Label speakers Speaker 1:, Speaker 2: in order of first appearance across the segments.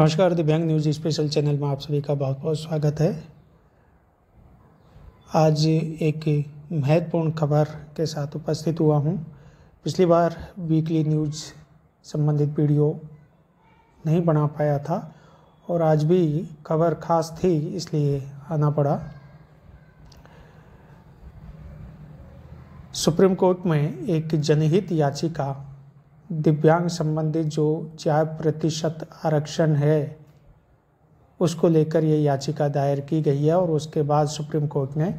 Speaker 1: नमस्कार दिव्यांग news special channel में आप सभी का बहुत बहुत स्वागत है आज एक महत्वपूर्ण खबर के साथ उपस्थित हुआ हूँ पिछली बार वीकली न्यूज संबंधित वीडियो नहीं बना पाया था और आज भी खबर खास थी इसलिए आना पड़ा सुप्रीम कोर्ट में एक जनहित याचिका दिव्यांग संबंधी जो चार प्रतिशत आरक्षण है उसको लेकर ये याचिका दायर की गई है और उसके बाद सुप्रीम कोर्ट ने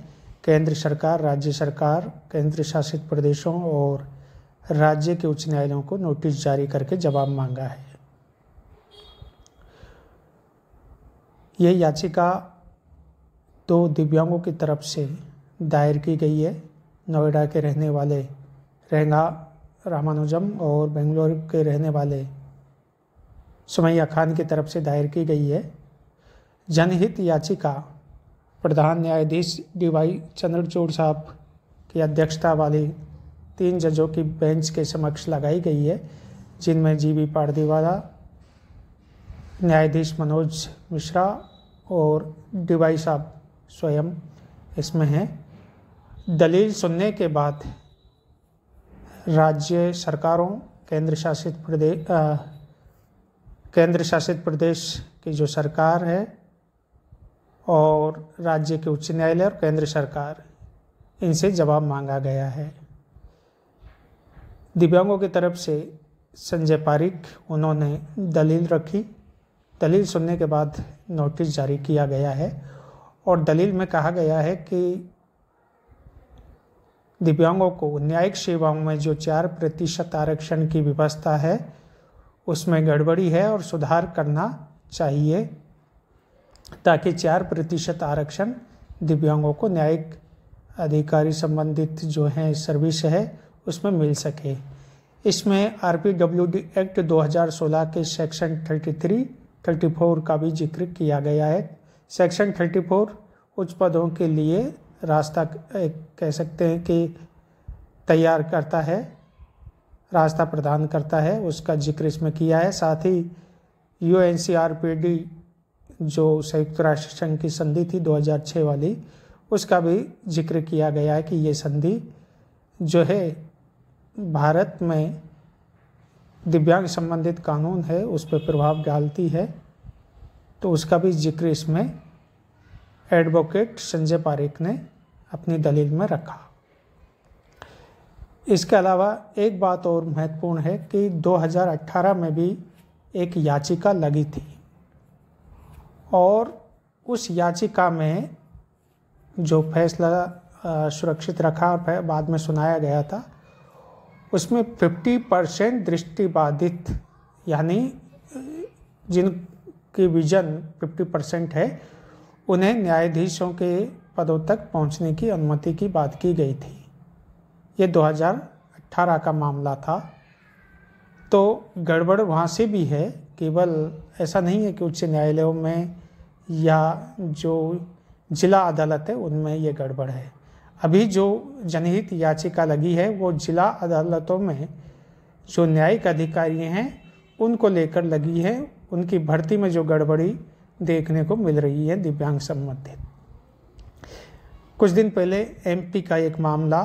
Speaker 1: केंद्र सरकार राज्य सरकार केंद्र शासित प्रदेशों और राज्य के उच्च न्यायालयों को नोटिस जारी करके जवाब मांगा है ये याचिका दो दिव्यांगों की तरफ से दायर की गई है नोएडा के रहने वाले रेंगा रामानुजम और बेंगलोर के रहने वाले सुमैया खान की तरफ से दायर की गई है जनहित याचिका प्रधान न्यायाधीश डी वाई चंद्रचूड़ साहब की अध्यक्षता वाली तीन जजों की बेंच के समक्ष लगाई गई है जिनमें जी वी पारदीवाला न्यायाधीश मनोज मिश्रा और डी वाई साहब स्वयं इसमें हैं दलील सुनने के बाद राज्य सरकारों केंद्र शासित प्रदेश केंद्र शासित प्रदेश की जो सरकार है और राज्य के उच्च न्यायालय और केंद्र सरकार इनसे जवाब मांगा गया है दिव्यांगों की तरफ से संजय पारिक उन्होंने दलील रखी दलील सुनने के बाद नोटिस जारी किया गया है और दलील में कहा गया है कि दिव्यांगों को न्यायिक सेवाओं में जो चार प्रतिशत आरक्षण की व्यवस्था है उसमें गड़बड़ी है और सुधार करना चाहिए ताकि चार प्रतिशत आरक्षण दिव्यांगों को न्यायिक अधिकारी संबंधित जो हैं सर्विस है उसमें मिल सके इसमें R P W D act 2016 के सेक्शन 33, 34 का भी जिक्र किया गया है सेक्शन 34 उच्च पदों के लिए रास्ता कह सकते हैं कि तैयार करता है रास्ता प्रदान करता है उसका जिक्र इसमें किया है साथ ही यू जो संयुक्त राष्ट्र संघ की संधि थी 2006 वाली उसका भी जिक्र किया गया है कि ये संधि जो है भारत में दिव्यांग संबंधित कानून है उस पर प्रभाव डालती है तो उसका भी जिक्र इसमें एडवोकेट संजय पारेख ने अपनी दलील में रखा इसके अलावा एक बात और महत्वपूर्ण है कि 2018 में भी एक याचिका लगी थी और उस याचिका में जो फैसला सुरक्षित रखा बाद में सुनाया गया था उसमें 50 परसेंट दृष्टिबाधित यानी जिनकी विजन 50 परसेंट है उन्हें न्यायाधीशों के पदों तक पहुंचने की अनुमति की बात की गई थी ये 2018 का मामला था तो गड़बड़ वहाँ से भी है केवल ऐसा नहीं है कि उच्च न्यायालयों में या जो जिला अदालत है उनमें ये गड़बड़ है अभी जो जनहित याचिका लगी है वो जिला अदालतों में जो न्यायिक अधिकारी हैं उनको लेकर लगी है उनकी भर्ती में जो गड़बड़ी देखने को मिल रही है दिव्यांग संबंधित कुछ दिन पहले एमपी का एक मामला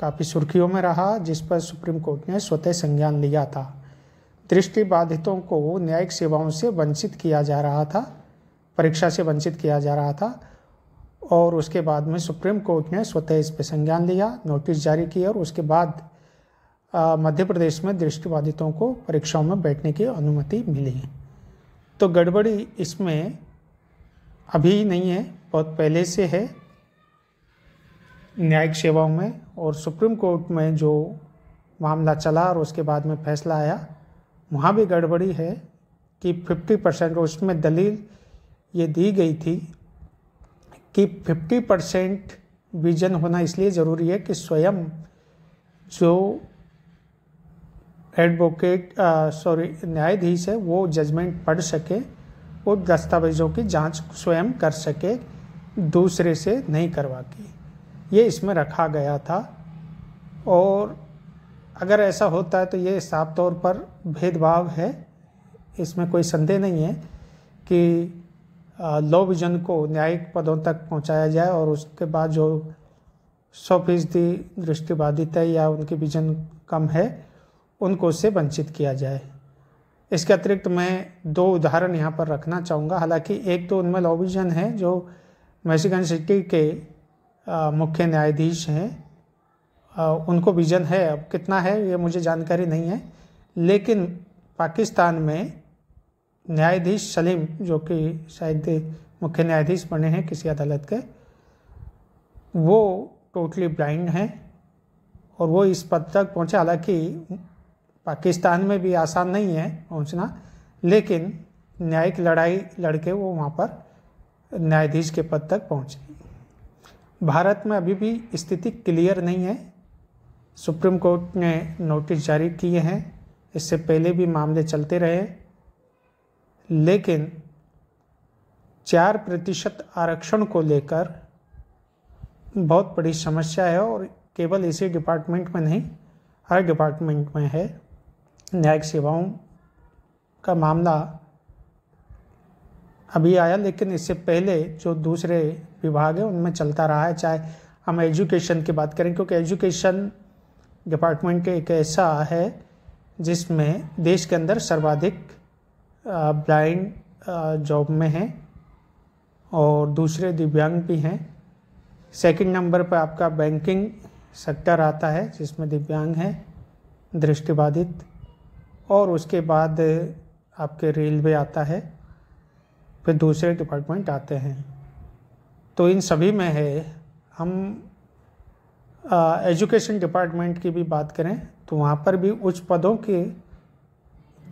Speaker 1: काफ़ी सुर्खियों में रहा जिस पर सुप्रीम कोर्ट ने स्वतः संज्ञान लिया था दृष्टि बाधितों को न्यायिक सेवाओं से वंचित किया जा रहा था परीक्षा से वंचित किया जा रहा था और उसके बाद में सुप्रीम कोर्ट ने स्वतः इस पर संज्ञान लिया नोटिस जारी किया और उसके बाद मध्य प्रदेश में दृष्टिबाधितों को परीक्षाओं में बैठने की अनुमति मिली तो गड़बड़ी इसमें अभी नहीं है बहुत पहले से है न्यायिक सेवाओं में और सुप्रीम कोर्ट में जो मामला चला और उसके बाद में फैसला आया वहाँ भी गड़बड़ी है कि 50 परसेंट उसमें दलील ये दी गई थी कि 50 परसेंट विजन होना इसलिए ज़रूरी है कि स्वयं जो एडवोकेट सॉरी न्यायाधीश है वो जजमेंट पढ़ सके वो दस्तावेज़ों की जांच स्वयं कर सके दूसरे से नहीं करवा के ये इसमें रखा गया था और अगर ऐसा होता है तो ये साफ तौर पर भेदभाव है इसमें कोई संदेह नहीं है कि लॉ विजन को न्यायिक पदों तक पहुंचाया जाए और उसके बाद जो सौ फीसदी दृष्टिबाधित है या उनकी विजन कम है उनको उससे वंचित किया जाए इसके अतिरिक्त मैं दो उदाहरण यहाँ पर रखना चाहूँगा हालांकि एक तो उनमें लॉ विजन है जो मैसिगन सिटी के मुख्य न्यायाधीश हैं उनको विजन है अब कितना है ये मुझे जानकारी नहीं है लेकिन पाकिस्तान में न्यायाधीश सलीम जो कि शायद मुख्य न्यायाधीश बने हैं किसी अदालत के वो टोटली ब्लाइंड हैं और वो इस पद तक पहुँचे हालांकि पाकिस्तान में भी आसान नहीं है पहुँचना लेकिन न्यायिक लड़ाई लड़के वो वहाँ पर न्यायाधीश के पद तक पहुँचे भारत में अभी भी स्थिति क्लियर नहीं है सुप्रीम कोर्ट ने नोटिस जारी किए हैं इससे पहले भी मामले चलते रहे लेकिन चार प्रतिशत आरक्षण को लेकर बहुत बड़ी समस्या है और केवल इसी डिपार्टमेंट में नहीं हर डिपार्टमेंट में है न्यायिक सेवाओं का मामला अभी आया लेकिन इससे पहले जो दूसरे विभाग है उनमें चलता रहा है चाहे हम एजुकेशन की बात करें क्योंकि एजुकेशन डिपार्टमेंट एक ऐसा है जिसमें देश के अंदर सर्वाधिक ब्लाइंड जॉब में हैं और दूसरे दिव्यांग भी हैं सेकंड नंबर पर आपका बैंकिंग सेक्टर आता है जिसमें दिव्यांग है दृष्टिबाधित और उसके बाद आपके रेलवे आता है फिर दूसरे डिपार्टमेंट आते हैं तो इन सभी में है हम एजुकेशन डिपार्टमेंट की भी बात करें तो वहाँ पर भी उच्च पदों के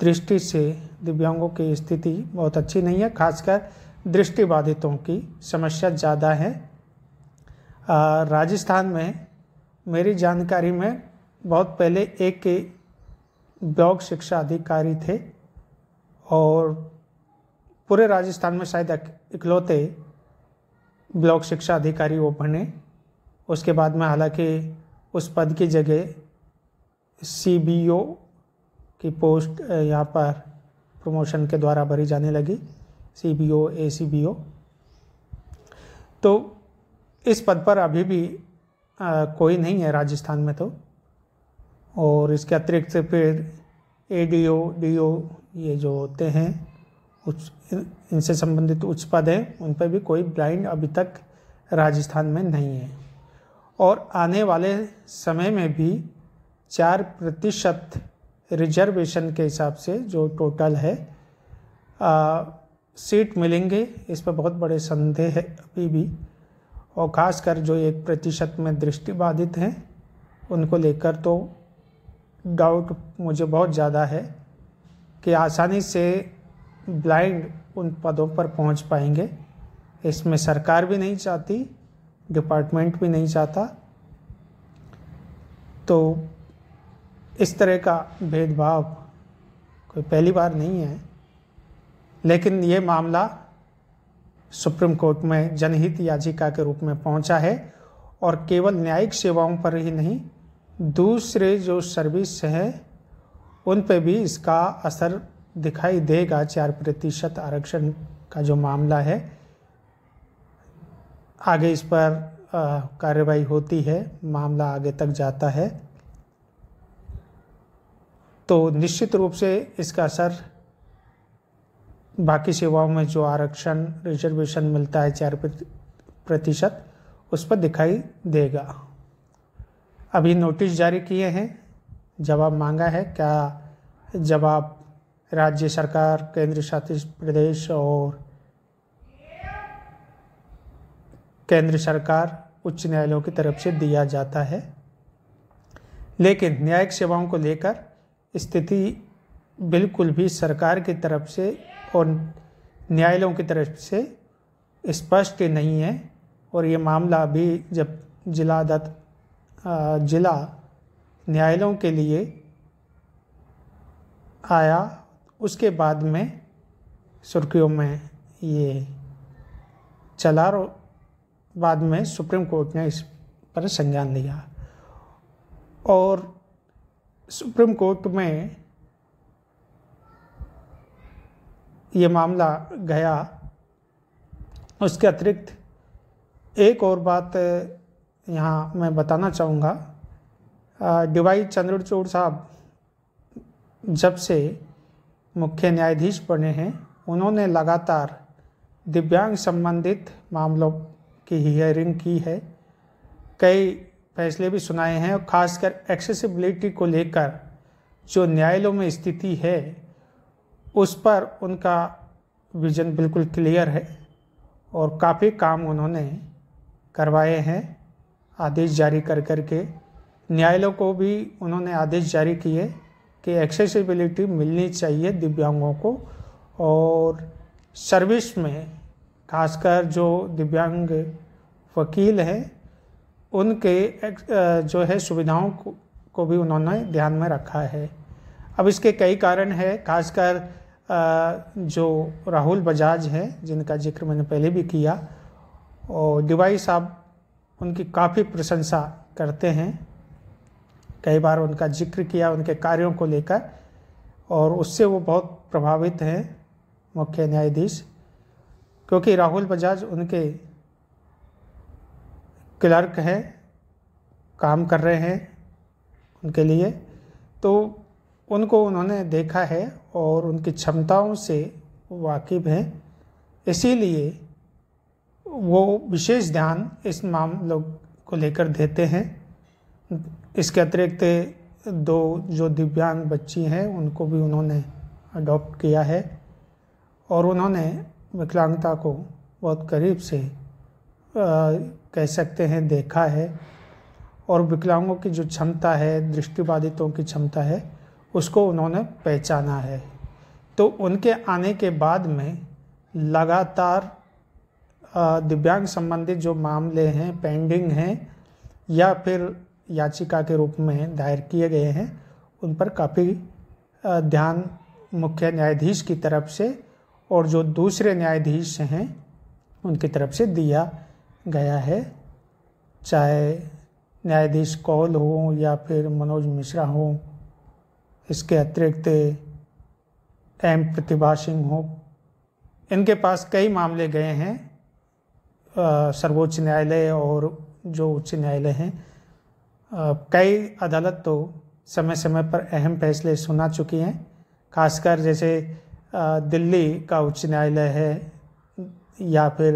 Speaker 1: दृष्टि से दिव्यांगों की स्थिति बहुत अच्छी नहीं है खासकर दृष्टिबाधितों की समस्या ज़्यादा है आ, राजस्थान में मेरी जानकारी में बहुत पहले एक ब्लॉक शिक्षा अधिकारी थे और पूरे राजस्थान में शायद इकलौते ब्लॉक शिक्षा अधिकारी वो बने उसके बाद में हालांकि उस पद की जगह सी की पोस्ट यहाँ पर प्रमोशन के द्वारा भरी जाने लगी सी बी ओ ए सी बी ओ तो इस पद पर अभी भी आ, कोई नहीं है राजस्थान में तो और इसके अतिरिक्त फिर A D O D O ये जो होते हैं उच्च इनसे संबंधित उच्च पद हैं उन पर भी कोई ब्लाइंड अभी तक राजस्थान में नहीं है और आने वाले समय में भी चार प्रतिशत रिजर्वेशन के हिसाब से जो टोटल है आ, सीट मिलेंगे इस पर बहुत बड़े संदेह है अभी भी और ख़ासकर जो एक प्रतिशत में दृष्टिबाधित हैं उनको लेकर तो डाउट मुझे बहुत ज़्यादा है कि आसानी से ब्लाइंड उन पदों पर पहुंच पाएंगे इसमें सरकार भी नहीं चाहती डिपार्टमेंट भी नहीं चाहता तो इस तरह का भेदभाव कोई पहली बार नहीं है लेकिन ये मामला सुप्रीम कोर्ट में जनहित याचिका के रूप में पहुंचा है और केवल न्यायिक सेवाओं पर ही नहीं दूसरे जो सर्विस हैं उन पर भी इसका असर दिखाई देगा चार प्रतिशत आरक्षण का जो मामला है आगे इस पर कार्रवाई होती है मामला आगे तक जाता है तो निश्चित रूप से इसका असर बाकी सेवाओं में जो आरक्षण रिजर्वेशन मिलता है चार प्रतिशत उस पर दिखाई देगा अभी नोटिस जारी किए हैं जवाब मांगा है क्या जवाब राज्य सरकार केंद्र शासित प्रदेश और केंद्र सरकार उच्च न्यायालयों की तरफ से दिया जाता है लेकिन न्यायिक सेवाओं को लेकर स्थिति बिल्कुल भी सरकार की तरफ से और न्यायालयों की तरफ से स्पष्ट नहीं है और ये मामला भी जब जिला दत्त जिला न्यायालयों के लिए आया उसके बाद में सुर्खियों में ये चला और बाद में सुप्रीम कोर्ट ने इस पर संज्ञान लिया और सुप्रीम कोर्ट में ये मामला गया उसके अतिरिक्त एक और बात यहाँ मैं बताना चाहूँगा डिवाई चंद्रचूड़ साहब जब से मुख्य न्यायाधीश बने हैं उन्होंने लगातार दिव्यांग संबंधित मामलों की हियरिंग की है कई फैसले भी सुनाए हैं और खासकर एक्सेसिबिलिटी को लेकर जो न्यायालयों में स्थिति है उस पर उनका विजन बिल्कुल क्लियर है और काफ़ी काम उन्होंने करवाए हैं आदेश जारी कर कर के न्यायालयों को भी उन्होंने आदेश जारी किए की एक्सेसिबिलिटी मिलनी चाहिए दिव्यांगों को और सर्विस में खासकर जो दिव्यांग वकील हैं उनके जो है सुविधाओं को भी उन्होंने ध्यान में रखा है अब इसके कई कारण है खासकर जो राहुल बजाज हैं जिनका जिक्र मैंने पहले भी किया और डिवाई साहब उनकी काफ़ी प्रशंसा करते हैं कई बार उनका जिक्र किया उनके कार्यों को लेकर और उससे वो बहुत प्रभावित हैं मुख्य न्यायाधीश क्योंकि राहुल बजाज उनके क्लर्क हैं काम कर रहे हैं उनके लिए तो उनको उन्होंने देखा है और उनकी क्षमताओं से वाकिफ़ हैं इसीलिए वो विशेष ध्यान इस मामलों को लेकर देते हैं इसके अतिरिक्त दो जो दिव्यांग बच्ची हैं उनको भी उन्होंने अडॉप्ट किया है और उन्होंने विकलांगता को बहुत करीब से आ, कह सकते हैं देखा है और विकलांगों की जो क्षमता है दृष्टिबाधितों की क्षमता है उसको उन्होंने पहचाना है तो उनके आने के बाद में लगातार दिव्यांग संबंधित जो मामले हैं पेंडिंग हैं या फिर याचिका के रूप में दायर किए गए हैं उन पर काफ़ी ध्यान मुख्य न्यायाधीश की तरफ से और जो दूसरे न्यायाधीश हैं उनकी तरफ से दिया गया है चाहे न्यायाधीश कौल हो या फिर मनोज मिश्रा हो इसके अतिरिक्त एम प्रतिभा सिंह हो इनके पास कई मामले गए हैं सर्वोच्च न्यायालय और जो उच्च न्यायालय हैं कई अदालत तो समय समय पर अहम फैसले सुना चुकी हैं खासकर जैसे दिल्ली का उच्च न्यायालय है या फिर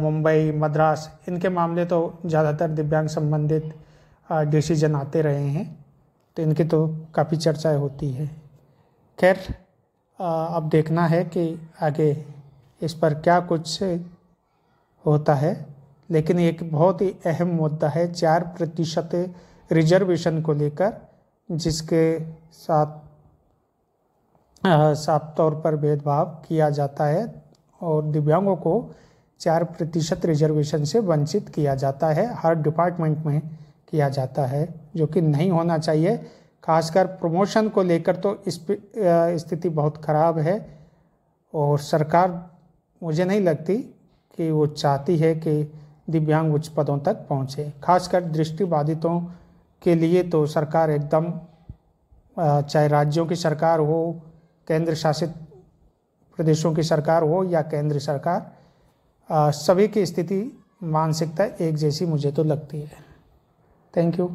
Speaker 1: मुंबई मद्रास इनके मामले तो ज़्यादातर दिव्यांग संबंधित डिसीजन आते रहे हैं तो इनकी तो काफ़ी चर्चाएँ होती है खैर अब देखना है कि आगे इस पर क्या कुछ होता है लेकिन एक बहुत ही अहम मुद्दा है चार प्रतिशत रिजर्वेशन को लेकर जिसके साथ साफ तौर पर भेदभाव किया जाता है और दिव्यांगों को चार प्रतिशत रिजर्वेशन से वंचित किया जाता है हर डिपार्टमेंट में किया जाता है जो कि नहीं होना चाहिए खासकर प्रमोशन को लेकर तो इस स्थिति बहुत ख़राब है और सरकार मुझे नहीं लगती कि वो चाहती है कि दिव्यांग उच्च पदों तक पहुँचे खासकर दृष्टिबाधितों के लिए तो सरकार एकदम चाहे राज्यों की सरकार हो केंद्र शासित प्रदेशों की सरकार हो या केंद्र सरकार सभी की स्थिति मानसिकता एक जैसी मुझे तो लगती है थैंक यू